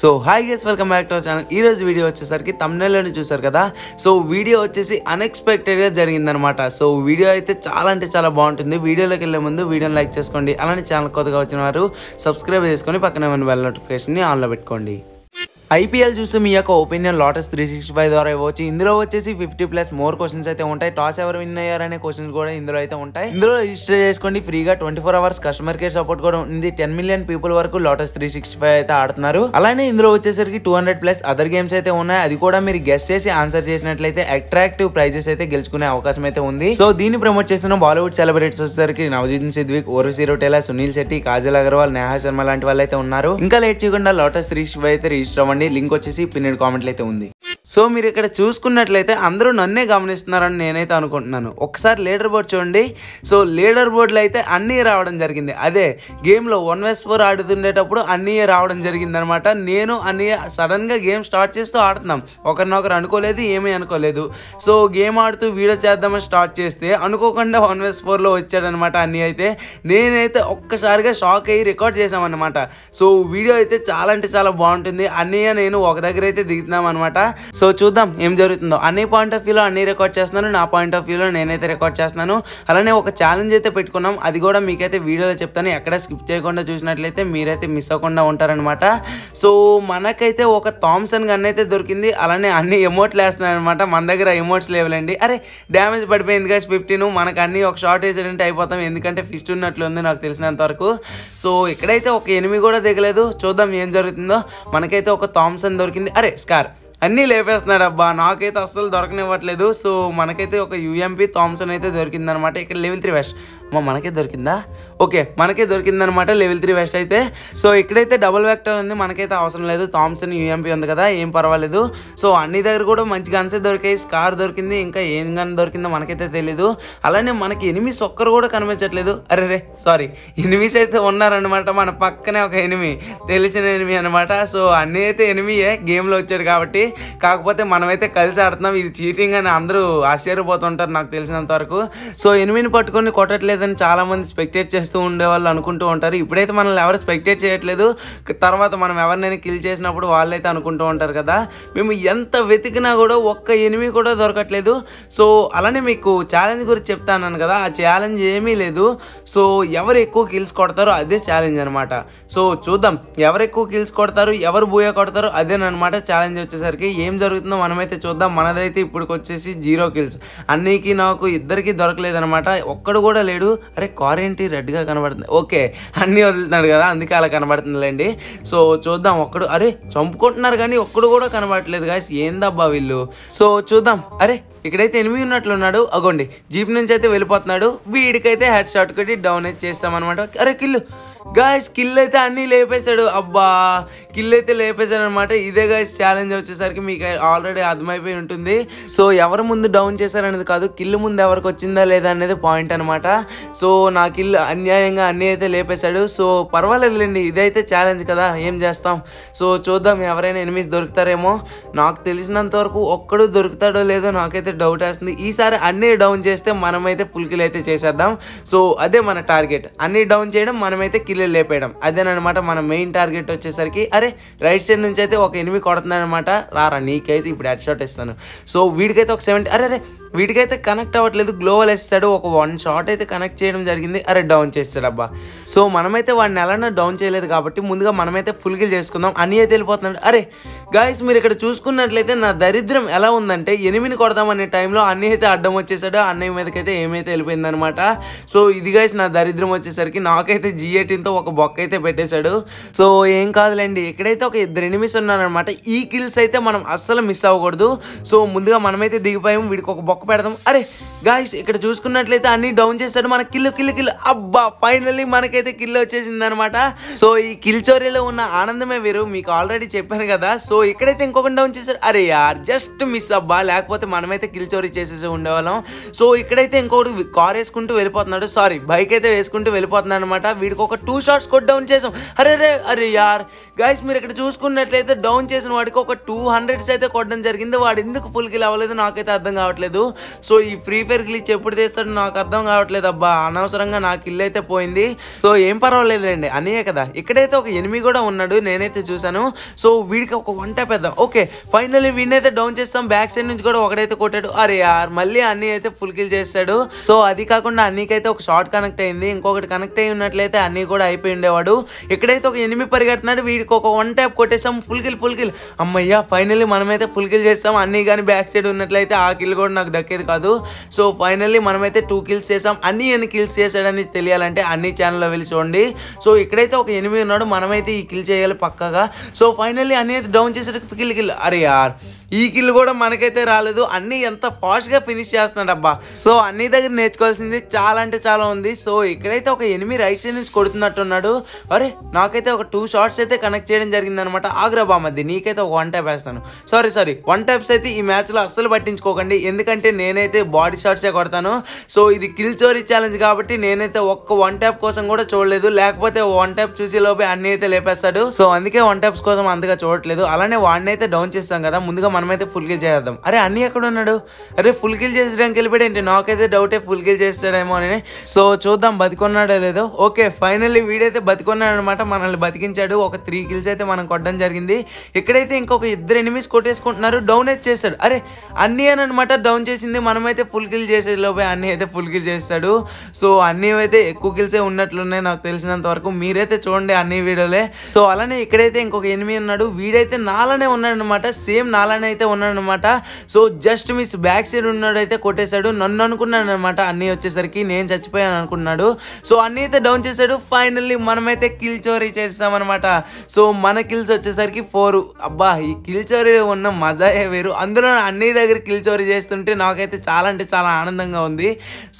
so hi guys welcome back to our channel ఈరోజు video వచ్చేసరికి తమ్నెల్లోని చూసారు కదా సో వీడియో వచ్చేసి అన్ఎక్స్పెక్టెడ్గా జరిగిందనమాట సో వీడియో అయితే చాలా అంటే చాలా బాగుంటుంది వీడియోలోకి వెళ్ళే ముందు వీడియోని లైక్ చేసుకోండి అలానే ఛానల్ కొత్తగా వచ్చిన వారు సబ్స్క్రైబ్ చేసుకొని పక్కన ఏమైనా బెల్ నోటిఫికేషన్ని ఆన్లో పెట్టుకోండి ఐపీఎల్ చూస్తే మీ యొక్క opinion lotus three sixty five ద్వారా ఇవ్వచ్చు ఇందులో వచ్చేసి ఫిఫ్టీ ప్లస్ మోర్ క్వశ్చన్స్ అయితే ఉంటాయి టాస్ ఎవరు విన్ అయ్యారనే క్వశ్చన్స్ కూడా ఇందులో అయితే ఉంటాయి ఇందులో రిజిస్టర్ చేసుకోండి ఫ్రీగా twenty four hours customer care support కూడా ఉంది టెన్ మిలియన్ పీపుల్ వరకు లోటస్ త్రీ సిక్స్టీ ఫైవ్ అయితే ఆడుతున్నారు అలానే ఇందులో వచ్చేసరికి two hundred plus other games అయితే ఉన్నాయి అది కూడా మీరు గెస్ట్ చేసి ఆన్సర్ చేసినట్లయితే అట్రాక్టివ్ ప్రైజెస్ అయితే గెలుచుకునే అవకాశం అయితే ఉంది సో దీన్ని ప్రమోట్ చేస్తున్న బాలీవుడ్ సెలబ్రిటీస్ వచ్చేసరికి నవజీత్ సిద్విక్ ఓర్వశీ రొటేలా సునీల్ శెట్టి కాజల్ అగర్వాల్ నేహా శర్మ లాంటి వాళ్ళు అయితే ఉన్నారు ఇంకా లేట్ చేయకుండా లోటస్ త్రీ సిక్స్టీ అయితే రిజిస్టర్ అవ్వండి అండి లింక్ వచ్చేసి పిన్నెడ్ కామెంట్లు అయితే ఉంది సో మీరు ఇక్కడ చూసుకున్నట్లయితే అందరూ నన్నే గమనిస్తున్నారని నేనైతే అనుకుంటున్నాను ఒకసారి లీడర్ బోర్డ్ చూడండి సో లీడర్ బోర్డులో అయితే అన్నీ రావడం జరిగింది అదే గేమ్లో వన్ వెస్ ఫోర్ ఆడుతుండేటప్పుడు అన్నీ రావడం జరిగిందనమాట నేను అన్నీ సడన్గా గేమ్ స్టార్ట్ చేస్తూ ఆడుతున్నాం ఒకరినొకరు అనుకోలేదు ఏమీ అనుకోలేదు సో గేమ్ ఆడుతూ వీడియో చేద్దామని స్టార్ట్ చేస్తే అనుకోకుండా వన్ వెస్ ఫోర్లో వచ్చాడనమాట అన్నీ అయితే నేనైతే ఒక్కసారిగా షాక్ అయ్యి రికార్డ్ చేసామన్నమాట సో వీడియో అయితే చాలా అంటే చాలా బాగుంటుంది అన్నయ్య నేను ఒక దగ్గర అయితే దిగుతున్నాం అనమాట సో చూద్దాం ఏం జరుగుతుందో అన్ని పాయింట్ ఆఫ్ వ్యూలో అన్ని రికార్డ్ చేస్తున్నాను నా పాయింట్ ఆఫ్ వ్యూలో నేనైతే రికార్డ్ చేస్తున్నాను అలానే ఒక ఛాలెంజ్ అయితే పెట్టుకున్నాం అది కూడా మీకైతే వీడియోలో చెప్తాను ఎక్కడ స్కిప్ చేయకుండా చూసినట్లయితే మీరైతే మిస్ అవ్వకుండా ఉంటారనమాట సో మనకైతే ఒక థామ్సన్ గన్ అయితే దొరికింది అలానే అన్ని ఎమోట్లు వేస్తున్నాయి అనమాట మన దగ్గర ఎమోట్స్ లేవులండి అరే డ్యామేజ్ పడిపోయింది కదా ఫిఫ్టీన్ మనకు అన్ని ఒక షార్ట్ వేసినట్టు అయిపోతాం ఎందుకంటే ఫిస్ట్ ఉన్నట్లు ఉంది నాకు తెలిసినంత వరకు సో ఇక్కడైతే ఒక ఎనిమిది కూడా దిగలేదు చూద్దాం ఏం జరుగుతుందో మనకైతే ఒక థామ్సన్ దొరికింది అరే స్కార్ అన్నీ లేపేస్తున్నాడు అబ్బా నాకైతే అస్సలు దొరకనివ్వట్లేదు సో మనకైతే ఒక యూఎంపీ థామ్సన్ అయితే దొరికిందనమాట ఇక్కడ లెవెల్ త్రీ వెస్ట్ మా మనకే దొరికిందా ఓకే మనకే దొరికిందనమాట లెవెల్ త్రీ వెస్ట్ అయితే సో ఇక్కడైతే డబుల్ వ్యాక్టర్ ఉంది మనకైతే అవసరం లేదు థామ్సన్ యూఎంపీ ఉంది కదా ఏం పర్వాలేదు సో అన్ని దగ్గర కూడా మంచి గన్సే దొరికాయి స్కార్ దొరికింది ఇంకా ఏం గన్ దొరికిందో మనకైతే తెలీదు అలానే మనకి ఎనిమిస్ ఒక్కరు కూడా కనిపించట్లేదు అరే రే సారీ ఎనిమిస్ అయితే ఉన్నారనమాట మన పక్కనే ఒక ఎనిమి తెలిసిన ఎనిమి అనమాట సో అన్నీ అయితే ఎనిమియే గేమ్లో వచ్చాడు కాబట్టి కాకపోతే మనమైతే కలిసి ఆడుతున్నాం ఇది చీటింగ్ అని అందరూ ఆశ్చర్యపోతుంటారు నాకు తెలిసినంత వరకు సో ఎనిమిని పట్టుకొని కొట్టట్లేదు లేదని చాలామంది స్పెక్టేట్ చేస్తూ ఉండేవాళ్ళు అనుకుంటూ ఉంటారు ఇప్పుడైతే మనల్ని ఎవరు స్పెక్టేట్ చేయట్లేదు తర్వాత మనం ఎవరినైనా కిల్ చేసినప్పుడు వాళ్ళైతే అనుకుంటూ ఉంటారు కదా మేము ఎంత వెతికినా కూడా ఒక్క ఎనిమిది కూడా దొరకట్లేదు సో అలానే మీకు ఛాలెంజ్ గురించి చెప్తాను కదా ఆ ఛాలెంజ్ ఏమీ లేదు సో ఎవరు ఎక్కువ కిల్స్ కొడతారో అదే ఛాలెంజ్ అనమాట సో చూద్దాం ఎవరు ఎక్కువ కిల్స్ కొడతారు ఎవరు బూయా కొడతారు అదేనమాట ఛాలెంజ్ వచ్చేసరికి ఏం జరుగుతుందో మనమైతే చూద్దాం మనదైతే ఇప్పటికొచ్చేసి జీరో కిల్స్ అన్నికి నాకు ఇద్దరికి దొరకలేదనమాట ఒక్కడు కూడా లేడు అరే కార్ ఏంటి రెడ్గా కనబడుతుంది ఓకే అన్నీ వదులుతున్నాడు కదా అందుకే అలా కనబడుతుందిలేండి సో చూద్దాం ఒక్కడు అరే చంపుకుంటున్నారు కానీ ఒక్కడు కూడా కనబడట్లేదు గాయస్ ఏందబ్బా వీళ్ళు సో చూద్దాం అరే ఇక్కడైతే ఎనిమిది ఉన్నట్లున్నాడు అగోండి జీప్ నుంచి అయితే వెళ్ళిపోతున్నాడు వీడికైతే హెడ్ షాట్ కొట్టి డౌన్ అయితే చేస్తామన్నమాట అరే కిల్లు గాయస్ కిల్ అయితే అన్నీ లేపేశాడు అబ్బా కిల్ అయితే లేపేశాడు అనమాట ఇదే గాయస్ ఛాలెంజ్ వచ్చేసరికి మీకు ఆల్రెడీ అర్థమైపోయి ఉంటుంది సో ఎవరు ముందు డౌన్ చేశారనేది కాదు కిల్ ముందు ఎవరికి వచ్చిందా లేదా అనేది పాయింట్ అనమాట సో నా కిల్ అన్యాయంగా అన్నీ అయితే లేపేశాడు సో పర్వాలేదులేండి ఇదైతే ఛాలెంజ్ కదా ఏం చేస్తాం సో చూద్దాం ఎవరైనా ఎనిమిది దొరుకుతారేమో నాకు తెలిసినంత వరకు ఒక్కడు దొరుకుతాడో లేదో నాకైతే డౌట్ వేస్తుంది ఈసారి అన్నీ డౌన్ చేస్తే మనమైతే కిల్ అయితే చేసేద్దాం సో అదే మన టార్గెట్ అన్నీ డౌన్ చేయడం మనమైతే కిల్ బయటికి లేపేయడం అదేనమాట మన మెయిన్ టార్గెట్ వచ్చేసరికి అరే రైట్ సైడ్ నుంచి అయితే ఒక ఎనిమిది కొడుతుంది అనమాట రారా నీకైతే ఇప్పుడు హెడ్ షాట్ ఇస్తాను సో వీడికైతే ఒక సెవెంటీ అరే అరే వీటికైతే కనెక్ట్ అవ్వట్లేదు గ్లోవల్ వేస్తాడు ఒక వన్ షాట్ అయితే కనెక్ట్ చేయడం జరిగింది అరే డౌన్ చేస్తాడు అబ్బా సో మనమైతే వాడిని ఎలానో డౌన్ చేయలేదు కాబట్టి ముందుగా మనమైతే ఫుల్ గిల్ చేసుకుందాం అని అయితే వెళ్ళిపోతున్నాడు అరే గాయస్ మీరు ఇక్కడ చూసుకున్నట్లయితే నా దరిద్రం ఎలా ఉందంటే ఎనిమిది కొడదామనే టైంలో అన్నీ అయితే అడ్డం వచ్చేసాడు అన్నయ్య మీదకైతే ఏమైతే వెళ్ళిపోయిందనమాట సో ఇది గాయస్ నా దరిద్రం వచ్చేసరికి నాకైతే జిఏటీన్తో ఒక బొక్క అయితే పెట్టేశాడు సో ఏం కాదులేండి ఇక్కడైతే ఒక ఇద్దరు ఎనిమిస్ ఉన్నారనమాట ఈ కిల్స్ అయితే మనం అస్సలు మిస్ అవ్వకూడదు సో ముందుగా మనమైతే దిగిపోయాము వీడికి ఒక బొక్క బొక్క పెడదాం అరే గాయస్ ఇక్కడ చూసుకున్నట్లయితే అన్ని డౌన్ చేస్తాడు మన కిల్లు కిల్లు కిల్లు అబ్బా ఫైనల్లీ మనకైతే కిల్లు వచ్చేసింది అనమాట సో ఈ కిల్చోరీలో ఉన్న ఆనందమే వేరు మీకు ఆల్రెడీ చెప్పాను కదా సో ఇక్కడైతే ఇంకొకటి డౌన్ చేశారు అరే యార్ జస్ట్ మిస్ అబ్బా లేకపోతే మనమైతే కిల్చోరీ చేసేసి ఉండేవాళ్ళం సో ఇక్కడైతే ఇంకొకటి కార్ వేసుకుంటూ వెళ్ళిపోతున్నాడు సారీ బైక్ అయితే వేసుకుంటూ వెళ్ళిపోతున్నాడు అనమాట వీడికి ఒక టూ షార్ట్స్ కొట్ డౌన్ చేసాం అరే రే అరే యార్ గాయస్ మీరు ఇక్కడ చూసుకున్నట్లయితే డౌన్ చేసిన వాడికి ఒక టూ హండ్రెడ్స్ అయితే కొట్టడం జరిగింది వాడు ఎందుకు ఫుల్ కిల్ అవ్వలేదు నాకైతే అర్థం కావట్లేదు సో ఈ ఫ్రీ ఫైర్ గ్లిచ్ ఎప్పుడు తీస్తాడు నాకు అర్థం కావట్లేదు అబ్బా అనవసరంగా నాకు ఇల్లు అయితే పోయింది సో ఏం పర్వాలేదులేండి అనియే కదా ఇక్కడైతే ఒక ఎనిమిది కూడా ఉన్నాడు నేనైతే చూశాను సో వీడికి ఒక వంట పెద్ద ఓకే ఫైనల్లీ వీడినైతే డౌన్ చేస్తాం బ్యాక్ సైడ్ నుంచి కూడా ఒకడైతే కొట్టాడు అరే యార్ మళ్ళీ అన్ని అయితే ఫుల్ కిల్ చేస్తాడు సో అది కాకుండా అన్నికైతే ఒక షార్ట్ కనెక్ట్ అయింది ఇంకొకటి కనెక్ట్ అయి ఉన్నట్లయితే అన్ని కూడా అయిపోయి ఉండేవాడు ఇక్కడైతే ఒక ఎనిమిది పరిగెడుతున్నాడు వీడికి ఒక వన్ ట్యాప్ కొట్టేసాం ఫుల్ కిల్ ఫుల్ కిల్ అమ్మయ్యా ఫైనల్లీ మనమైతే ఫుల్ కిల్ చేస్తాం అన్ని కానీ బ్యాక్ సైడ్ ఉన్నట్లయితే ఆ కిల్ కూడా నాకు దక్కేది కాదు సో ఫైనల్లీ మనమైతే టూ కిల్స్ చేసాం అన్ని ఎన్ని కిల్స్ చేశాడని తెలియాలంటే అన్ని ఛానల్లో వెళ్ళి చూడండి సో ఇక్కడైతే ఒక ఎనిమిది ఉన్నాడు మనమైతే ఈ కిల్ చేయాలి పక్కగా సో ఫైనల్లీ అయితే డౌన్ చేసేటప్పుడు కిల్ కిల్ అరే యార్ ఈ కిల్ కూడా మనకైతే రాలేదు అన్ని ఎంత ఫాస్ట్గా ఫినిష్ చేస్తున్నాడు అబ్బా సో అన్ని దగ్గర నేర్చుకోవాల్సింది చాలా అంటే చాలా ఉంది సో ఇక్కడైతే ఒక ఎనిమి రైట్ సైడ్ నుంచి కొడుతున్నట్టు ఉన్నాడు అరే నాకైతే ఒక టూ షార్ట్స్ అయితే కనెక్ట్ చేయడం జరిగింది అనమాట ఆగ్రాబా మధ్య నీకైతే ఒక వన్ టైప్ వేస్తాను సారీ సారీ వన్ టైప్స్ అయితే ఈ మ్యాచ్లో అస్సలు పట్టించుకోకండి ఎందుకంటే నేనైతే బాడీ షార్ట్స్ ఏ కొడతాను సో ఇది కిల్ చోరీ ఛాలెంజ్ కాబట్టి నేనైతే ఒక్క వన్ ట్యాప్ కోసం కూడా చూడలేదు లేకపోతే వన్ ట్యాప్ చూసి లోపే అన్ని అయితే లేపేస్తాడు సో అందుకే వన్ ట్యాప్స్ కోసం అంతగా చూడట్లేదు అలానే వాడిని అయితే డౌన్ చేస్తాం కదా ముందుగా మనమైతే ఫుల్ కిల్ చేద్దాం అరే అన్నీ ఎక్కడ ఉన్నాడు అరే ఫుల్ కిల్ చేసడానికి వెళ్ళిపోయాడు నాకైతే డౌటే ఫుల్ కిల్ చేస్తాడేమో అని సో చూద్దాం బతికొన్నాడో లేదో ఓకే ఫైనల్లీ వీడైతే బతికొన్నాడు అనమాట మనల్ని బతికించాడు ఒక త్రీ కిల్స్ అయితే మనం కొట్టడం జరిగింది ఇక్కడైతే ఇంకొక ఇద్దరు ఎనిమిస్ కొట్టేసుకుంటున్నారు డౌన్ అయితే చేస్తాడు అరే అన్నీ అని అనమాట డౌన్ చేసింది మనమైతే ఫుల్ కిల్ చేసే లోపే అన్నీ అయితే ఫుల్ కిల్ చేస్తాడు సో అన్నీ అయితే ఎక్కువ కిల్సే ఉన్నట్లున్నాయి నాకు తెలిసినంత వరకు మీరైతే చూడండి అన్ని వీడియోలే సో అలానే ఇక్కడైతే ఇంకొక ఎనిమిది ఉన్నాడు వీడైతే నాలానే ఉన్నాడు అనమాట సేమ్ నాలనే అయితే ఉన్నాడనమాట so just miss back side ఉన్నాడు అయితే కొట్టేశాడు నన్ను అనుకున్నాను అనమాట అన్ని వచ్చేసరికి నేను చచ్చిపోయాను అనుకున్నాడు సో అన్నీ అయితే డౌన్ చేశాడు ఫైనల్లీ మనమైతే కిల్ చోరీ చేస్తామన్నమాట సో మన కిల్స్ వచ్చేసరికి ఫోర్ అబ్బా ఈ కిల్ చోరీ ఉన్న మజాయే వేరు అందులో అన్ని దగ్గర కిల్ చోరీ చేస్తుంటే నాకైతే చాలా అంటే చాలా ఆనందంగా ఉంది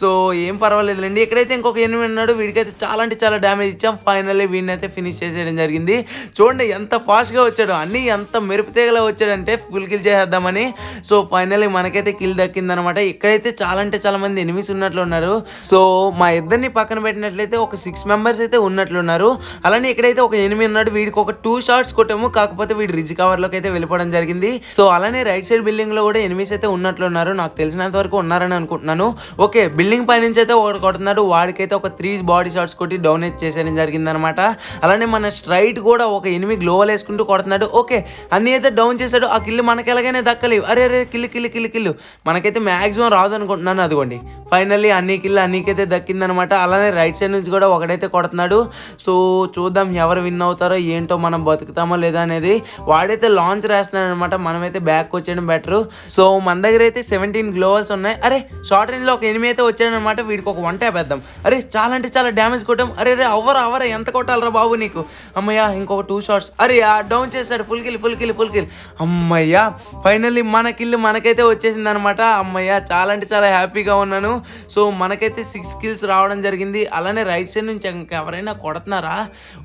సో ఏం పర్వాలేదులేండి ఇక్కడైతే ఇంకొక ఎనిమిది ఉన్నాడు వీడికైతే చాలా అంటే చాలా డ్యామేజ్ ఇచ్చాం ఫైనల్లీ వీడిని అయితే ఫినిష్ చేసేయడం జరిగింది చూడండి ఎంత ఫాస్ట్గా వచ్చాడు అన్నీ ఎంత మెరుపుతేగలా వచ్చాడంటే ఫుల్ కి కిల్ చేసేద్దామని సో ఫైనల్లీ మనకైతే కిల్ దక్కింది అనమాట ఇక్కడైతే చాలా అంటే చాలా మంది ఎనిమిస్ ఉన్నట్లు ఉన్నారు సో మా ఇద్దరిని పక్కన పెట్టినట్లయితే ఒక సిక్స్ మెంబర్స్ అయితే ఉన్నట్లున్నారు అలానే ఇక్కడైతే ఒక ఎనిమిది ఉన్నాడు వీడికి ఒక టూ షార్ట్స్ కొట్టాము కాకపోతే వీడు రిజ్ లోకి అయితే వెళ్ళిపోవడం జరిగింది సో అలానే రైట్ సైడ్ బిల్డింగ్ లో కూడా ఎనిమిస్ అయితే ఉన్నట్లున్నారు నాకు తెలిసినంత వరకు ఉన్నారని అనుకుంటున్నాను ఓకే బిల్డింగ్ పైనుంచి అయితే ఒకటి కొడుతున్నాడు వాడికైతే ఒక త్రీ బాడీ షార్ట్స్ కొట్టి డౌన్ అయితే చేసేయడం అనమాట అలానే మన స్ట్రైట్ కూడా ఒక ఎనిమిది గ్లోవల్ వేసుకుంటూ కొడుతున్నాడు ఓకే అన్ని అయితే డౌన్ చేశాడు ఆ కిల్లు మనకి మనకి ఎలాగైనా దక్కలేవు అరే అరే కిల్లు కిల్లు కిల్లు కిల్లు మనకైతే మ్యాక్సిమం రాదు అనుకుంటున్నాను అదిగోండి ఫైనల్లీ అన్ని కిల్లు అన్నికైతే దక్కిందనమాట అలానే రైట్ సైడ్ నుంచి కూడా ఒకడైతే కొడుతున్నాడు సో చూద్దాం ఎవరు విన్ అవుతారో ఏంటో మనం బతుకుతామో లేదా అనేది వాడైతే లాంచ్ రాస్తున్నాడు అనమాట మనమైతే బ్యాక్ వచ్చేయడం బెటర్ సో మన దగ్గర అయితే సెవెంటీన్ గ్లోవల్స్ ఉన్నాయి అరే షార్ట్ రేంజ్లో ఒక ఎనిమిది అయితే వచ్చాడనమాట వీడికి ఒక వంట పెద్దాం వేద్దాం అరే చాలా అంటే చాలా డ్యామేజ్ కొట్టాం అరే అరే అవ్వరా అవ్వరా ఎంత కొట్టాలరా బాబు నీకు అమ్మయ్యా ఇంకొక టూ షార్ట్స్ అరే డౌన్ చేశాడు full kill full kill full kill అమ్మయ్యా ఫైనల్లీ ఇల్లు మనకైతే వచ్చేసింది అనమాట అమ్మయ్య చాలా అంటే చాలా హ్యాపీగా ఉన్నాను సో మనకైతే సిక్స్ కిల్స్ రావడం జరిగింది అలానే రైట్ సైడ్ నుంచి ఎవరైనా కొడుతున్నారా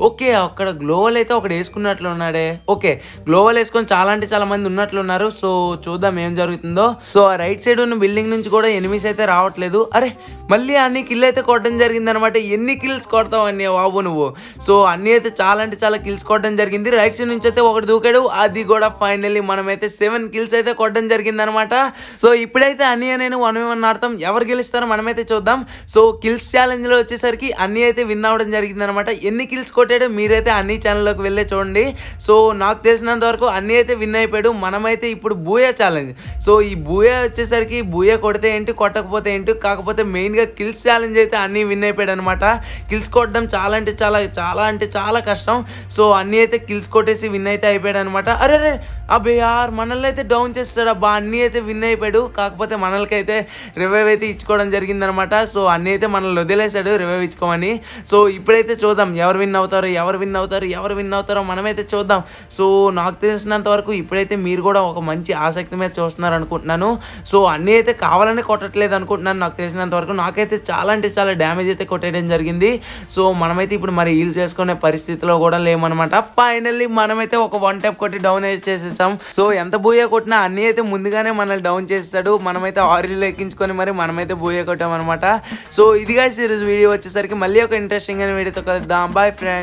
ఓకే అక్కడ గ్లోవల్ అయితే ఒకటి వేసుకున్నట్లు ఉన్నాడే ఓకే గ్లోవల్ వేసుకొని చాలా అంటే చాలా మంది ఉన్నట్లున్నారు సో చూద్దాం ఏం జరుగుతుందో సో ఆ రైట్ సైడ్ ఉన్న బిల్డింగ్ నుంచి కూడా ఎనిమిస్ అయితే రావట్లేదు అరే మళ్ళీ అన్ని కిల్ అయితే కొట్టడం జరిగింది అనమాట ఎన్ని కిల్స్ కొడతావు అన్ని బాబు నువ్వు సో అన్ని అయితే చాలా అంటే చాలా కిల్స్ కొట్టడం జరిగింది రైట్ సైడ్ నుంచి అయితే ఒకటి దూకాడు అది కూడా ఫైనల్లీ మనమైతే సెవెన్ కిల్స్ అయితే కొట్టడం జరిగిందనమాట సో ఇప్పుడైతే అన్నయ్య నేను వన్ వన్ ఆడతాం ఎవరు గెలుస్తారో మనమైతే చూద్దాం సో కిల్స్ ఛాలెంజ్లో వచ్చేసరికి అన్నీ అయితే విన్ అవ్వడం జరిగిందనమాట ఎన్ని కిల్స్ కొట్టాడో మీరైతే అన్ని ఛానల్లోకి వెళ్ళే చూడండి సో నాకు తెలిసినంత వరకు అన్నీ అయితే విన్ అయిపోయాడు మనమైతే ఇప్పుడు బూయా ఛాలెంజ్ సో ఈ బూయా వచ్చేసరికి బూయా కొడితే ఏంటి కొట్టకపోతే ఏంటి కాకపోతే మెయిన్గా కిల్స్ ఛాలెంజ్ అయితే అన్నీ విన్ అయిపోయాడు అనమాట కిల్స్ కొట్టడం చాలా అంటే చాలా చాలా అంటే చాలా కష్టం సో అన్నీ అయితే కిల్స్ కొట్టేసి విన్ అయితే అయిపోయాడు అనమాట అరే అరే అబ్బే యార్ మన మనల్ని అయితే డౌన్ చేస్తాడబ్బా అన్నీ అయితే విన్ అయిపోయాడు కాకపోతే మనల్కైతే రివైవ్ అయితే ఇచ్చుకోవడం జరిగిందనమాట సో అన్నీ అయితే మనల్ని వదిలేశాడు రివైవ్ ఇచ్చుకోమని సో ఇప్పుడైతే చూద్దాం ఎవరు విన్ అవుతారు ఎవరు విన్ అవుతారు ఎవరు విన్ అవుతారో మనమైతే చూద్దాం సో నాకు తెలిసినంత వరకు ఇప్పుడైతే మీరు కూడా ఒక మంచి ఆసక్తి మీద చూస్తున్నారు అనుకుంటున్నాను సో అన్నీ అయితే కావాలని కొట్టట్లేదు అనుకుంటున్నాను నాకు తెలిసినంత వరకు నాకైతే చాలా అంటే చాలా డ్యామేజ్ అయితే కొట్టేయడం జరిగింది సో మనమైతే ఇప్పుడు మరి హీల్ చేసుకునే పరిస్థితిలో కూడా లేమనమాట ఫైనల్లీ మనమైతే ఒక వన్ టైప్ కొట్టి డౌన్ అయితే చేసేసాం సో ఎంత ఎంత బూయ కొట్టినా అన్నీ అయితే ముందుగానే మనల్ని డౌన్ చేస్తాడు మనమైతే ఆరిల్ ఎక్కించుకొని మరి మనమైతే బూయ కొట్టామన్నమాట సో ఇదిగా ఈరోజు వీడియో వచ్చేసరికి మళ్ళీ ఒక ఇంట్రెస్టింగ్ అయిన వీడియోతో కలుద్దాం బాయ్ ఫ్రెండ్స్